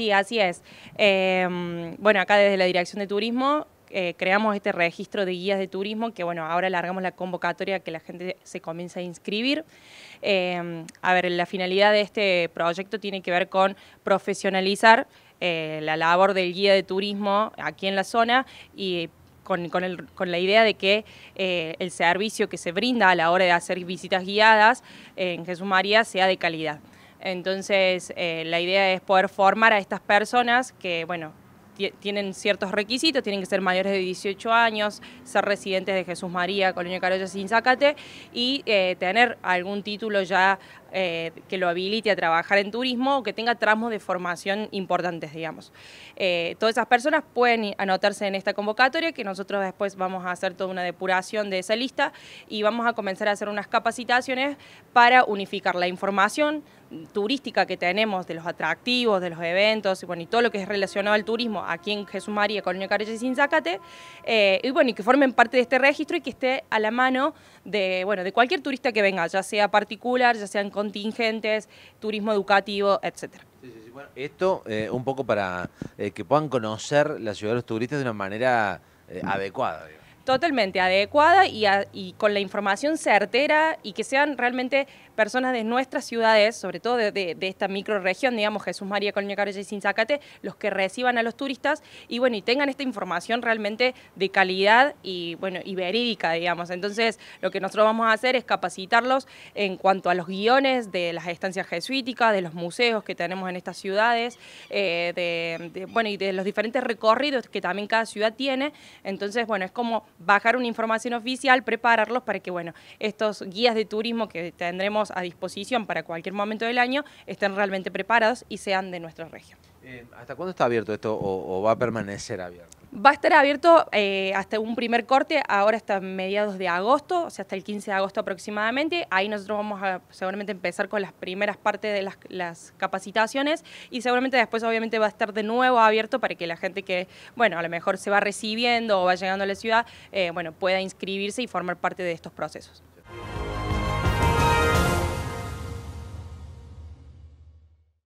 Sí, así es. Em, bueno, acá desde la Dirección de Turismo eh, creamos este registro de guías de turismo que, bueno, ahora largamos la convocatoria que la gente se comienza a inscribir. Em, a ver, la finalidad de este proyecto tiene que ver con profesionalizar eh, la labor del guía de turismo aquí en la zona y con, la idea de que eh, el servicio que se brinda a la hora de hacer visitas guiadas en Jesús María sea de calidad. Entonces, eh, la idea es poder formar a estas personas que, bueno, tienen ciertos requisitos, tienen que ser mayores de 18 años, ser residentes de Jesús María, Colonia Carolla sin Zacate, y eh, tener algún título ya eh, que lo habilite a trabajar en turismo o que tenga tramos de formación importantes, digamos. todas esas personas pueden anotarse en esta convocatoria que nosotros después vamos a hacer toda una depuración de esa lista y vamos a comenzar a hacer unas capacitaciones para unificar la información turística que tenemos, de los atractivos, de los eventos, y bueno, y todo lo que es relacionado al turismo aquí en Jesús María, Colonia Carreche y Sin eh, y bueno, y que formen parte de este registro y que esté a la mano de, bueno, de cualquier turista que venga, ya sea particular, ya sean contingentes, turismo educativo, etcétera. Sí, sí, esto eh, un poco para eh, que puedan conocer la ciudad de los turistas de una manera adecuada totalmente adecuada y, con la información certera y que sean realmente personas de nuestras ciudades, sobre todo de, esta microregión, digamos Jesús María, Colonia Carolla y Sinzacate, los que reciban a los turistas y bueno, y tengan esta información realmente de calidad y bueno, y verídica, digamos. Entonces, lo que nosotros vamos a hacer es capacitarlos en cuanto a los guiones de las estancias jesuíticas, de los museos que tenemos en estas ciudades, eh, de, bueno, y de los diferentes recorridos que también cada ciudad tiene. Entonces, bueno, es como bajar una información oficial, prepararlos para que, bueno, estos guías de turismo que tendremos a disposición para cualquier momento del año estén realmente preparados y sean de nuestra región. Eh, ¿Hasta cuándo está abierto esto o va a permanecer abierto? Va a estar abierto eh, hasta un primer corte, ahora hasta mediados de agosto, o sea, hasta el 15 de agosto aproximadamente. Ahí nosotros vamos a seguramente empezar con las primeras partes de las, capacitaciones y seguramente después obviamente va a estar de nuevo abierto para que la gente que, bueno, a lo mejor se va recibiendo o va llegando a la ciudad, eh, bueno, pueda inscribirse y formar parte de estos procesos.